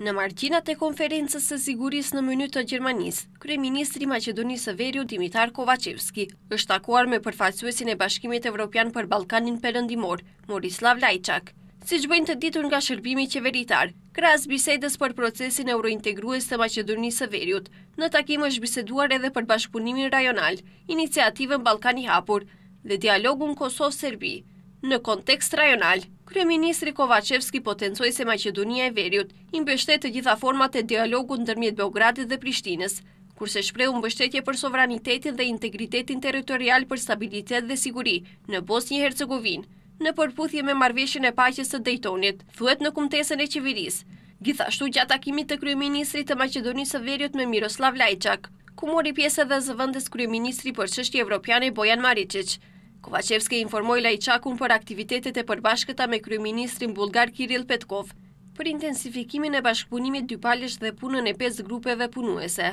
Në marginat e konferences e siguris në mënyt të Gjermanis, Krej Ministri Macedonisë e Veriut Dimitar Kovacevski është takuar me përfaqësuesin e Bashkimit Evropian për Balkanin përëndimor, Morislav Lajçak. Si që bëjnë të ditur nga shërbimi qeveritar, kras bisedës për procesin eurointegrues të Macedonisë e Veriut, në takim është biseduar edhe për bashkëpunimin rajonal, iniciativën Balkani Hapur dhe dialogun Kosovë-Serbië. Në kontekst rajonal, Kryeministri Kovacevski potencoj se Macedonia e Veriut imbështet të gjitha format e dialogu në dërmjet Beogradit dhe Prishtines, kurse shpreu mbështetje për sovranitetin dhe integritetin teritorial për stabilitet dhe siguri në Bosnjë-Hercegovin, në përputhje me marveshjën e paqës të Dejtonit, thuet në kumtesën e qiviris. Gjithashtu gjatë akimit të Kryeministri të Macedonisë e Veriut me Miroslav Lajçak, ku mori pjesë dhe zëvëndës Kryeministri për qështje Evropiane Bojan Maricic, Kovacevski informoj Lajçakun për aktivitetet e përbashkëta me Kryeministrin Bulgar Kiril Petkov për intensifikimin e bashkëpunimit palesh dhe punën e 5 grupeve punuese.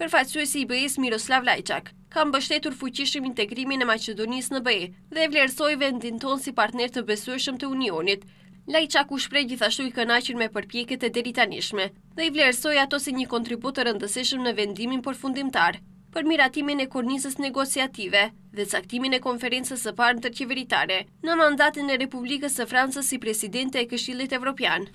Përfaqësuesi i BE-s Miroslav Lajçak ka mbështetur fuqishëm integrimin e Maqedonisë në BE dhe e vlerësoj vendin tonë si partner të besueshëm të Unionit. Lajçaku shpreh gjithashtu i kënaqur me përpjekjet e deritanishme dhe i vlerësoj ato si një kontribut të rëndësishëm në vendimin përfundimtar për miratimin e kornizës negociative dhe caktimin e konferences së parë qeveritare në mandatin e Republikës së Francës si presidente e Këshillit Evropian.